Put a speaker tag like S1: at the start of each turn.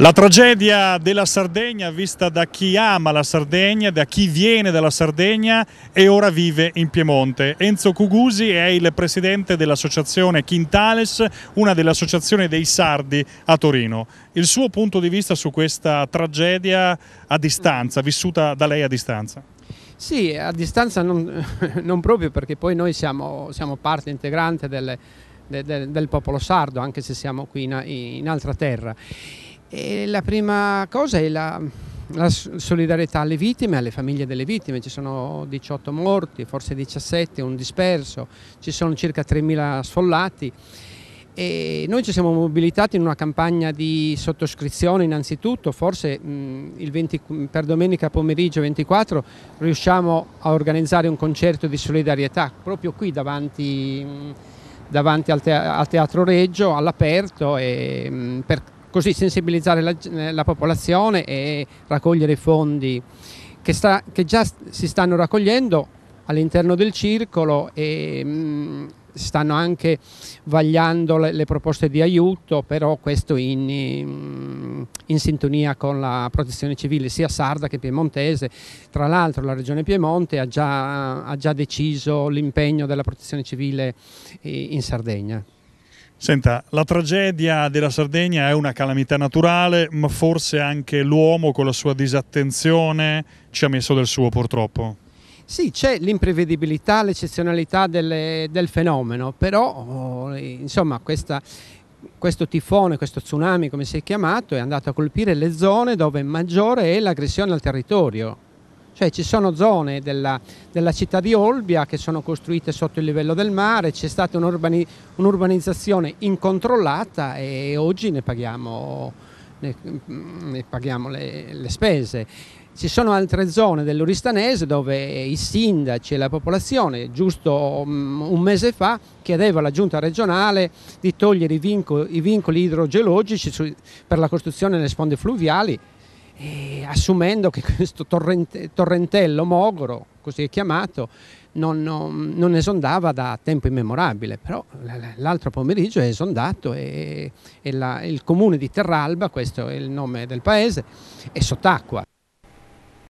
S1: La tragedia della Sardegna vista da chi ama la Sardegna, da chi viene dalla Sardegna e ora vive in Piemonte. Enzo Cugusi è il presidente dell'associazione Quintales, una delle associazioni dei sardi a Torino. Il suo punto di vista su questa tragedia a distanza, vissuta da lei a distanza?
S2: Sì, a distanza non, non proprio perché poi noi siamo, siamo parte integrante delle, de, de, del popolo sardo, anche se siamo qui in, in altra terra. E la prima cosa è la, la solidarietà alle vittime, alle famiglie delle vittime, ci sono 18 morti, forse 17, un disperso, ci sono circa 3.000 sfollati e noi ci siamo mobilitati in una campagna di sottoscrizione innanzitutto, forse 20, per domenica pomeriggio 24 riusciamo a organizzare un concerto di solidarietà proprio qui davanti, davanti al, teatro, al, Teatro Reggio all'aperto per così sensibilizzare la, eh, la popolazione e raccogliere fondi che, sta, che, già si stanno raccogliendo all'interno del circolo e mh, mm, stanno anche vagliando le, le, proposte di aiuto, però questo in, in, mm, in, sintonia con la protezione civile sia sarda che piemontese. Tra l'altro la Regione Piemonte ha già, ha già deciso l'impegno della protezione civile eh, in Sardegna. Senta, la tragedia della Sardegna è una calamità
S1: naturale, ma forse anche l'uomo con la sua disattenzione ci ha messo del suo purtroppo.
S2: Sì, c'è l'imprevedibilità, l'eccezionalità del, del fenomeno, però eh, insomma questa, questo tifone, questo tsunami come si è chiamato, è andato a colpire le zone dove maggiore è l'aggressione al territorio cioè ci sono zone della, della città di Olbia che sono costruite sotto il livello del mare, c'è stata un'urbani, un'urbanizzazione incontrollata e oggi ne paghiamo, ne, mm, ne paghiamo le, le spese. Ci sono altre zone dell'Uristanese dove i sindaci e la popolazione, giusto mm, un mese fa, chiedeva alla giunta regionale di togliere i vincoli, i vincoli idrogeologici per la costruzione delle sponde fluviali eh, assumendo che questo torrente, torrentello mogoro, così è chiamato, non, non, non, esondava da tempo immemorabile, però l'altro pomeriggio è esondato e, e la, il comune di Terralba, questo è il nome del paese, è sott'acqua